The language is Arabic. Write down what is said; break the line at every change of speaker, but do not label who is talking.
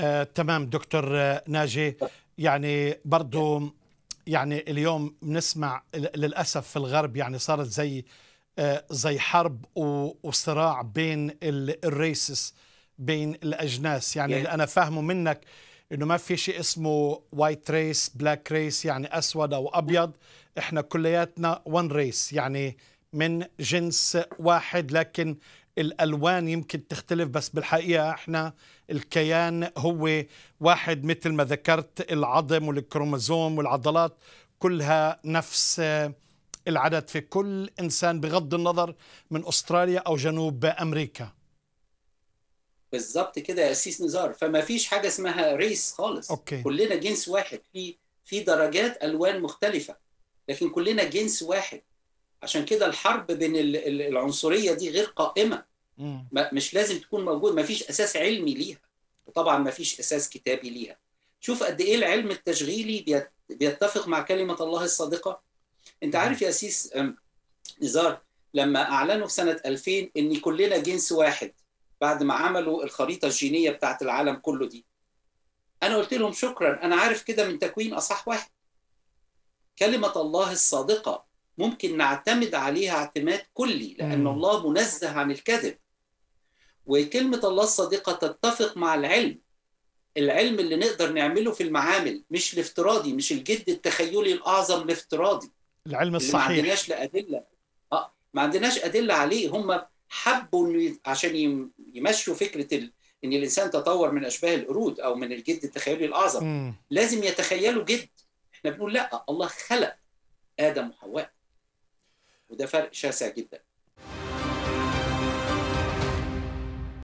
آه تمام دكتور آه، ناجي يعني برضو يعني اليوم بنسمع للأسف في الغرب يعني صارت زي آه زي حرب وصراع بين الريسس بين الأجناس يعني اللي أنا فاهمه منك انه ما في شيء اسمه وايت ريس بلاك ريس يعني اسود او ابيض احنا كلياتنا وان ريس يعني من جنس واحد لكن الالوان يمكن تختلف بس بالحقيقه احنا الكيان هو واحد مثل ما ذكرت العظم والكروموزوم والعضلات كلها نفس آه، العدد في كل انسان بغض النظر من استراليا او جنوب امريكا
بالظبط كده يا سيس نزار فما فيش حاجه اسمها ريس خالص
أوكي. كلنا
جنس واحد في في درجات الوان مختلفه لكن كلنا جنس واحد عشان كده الحرب بين العنصريه دي غير قائمه مش لازم تكون موجود ما فيش اساس علمي ليها وطبعا ما فيش اساس كتابي ليها شوف قد ايه العلم التشغيلي بيتفق مع كلمه الله الصادقه انت عارف يا سيس نزار لما اعلنوا في سنه 2000 ان كلنا جنس واحد بعد ما عملوا الخريطه الجينيه بتاعه العالم كله دي انا قلت لهم شكرا انا عارف كده من تكوين اصح واحد كلمه الله الصادقه ممكن نعتمد عليها اعتماد كلي لأن الله منزه عن الكذب وكلمة الله الصادقة تتفق مع العلم العلم اللي نقدر نعمله في المعامل مش الافتراضي مش الجد التخيلي الأعظم الافتراضي
العلم الصحيح ما عندناش
لأدلة آه ما عندناش أدلة عليه هم حبوا انه عشان يمشوا فكره ال... ان الانسان تطور من اشباه القرود او من الجد التخيلي الاعظم م. لازم يتخيلوا جد احنا بنقول لا الله خلق ادم وحواء بدفرق شاسع جدا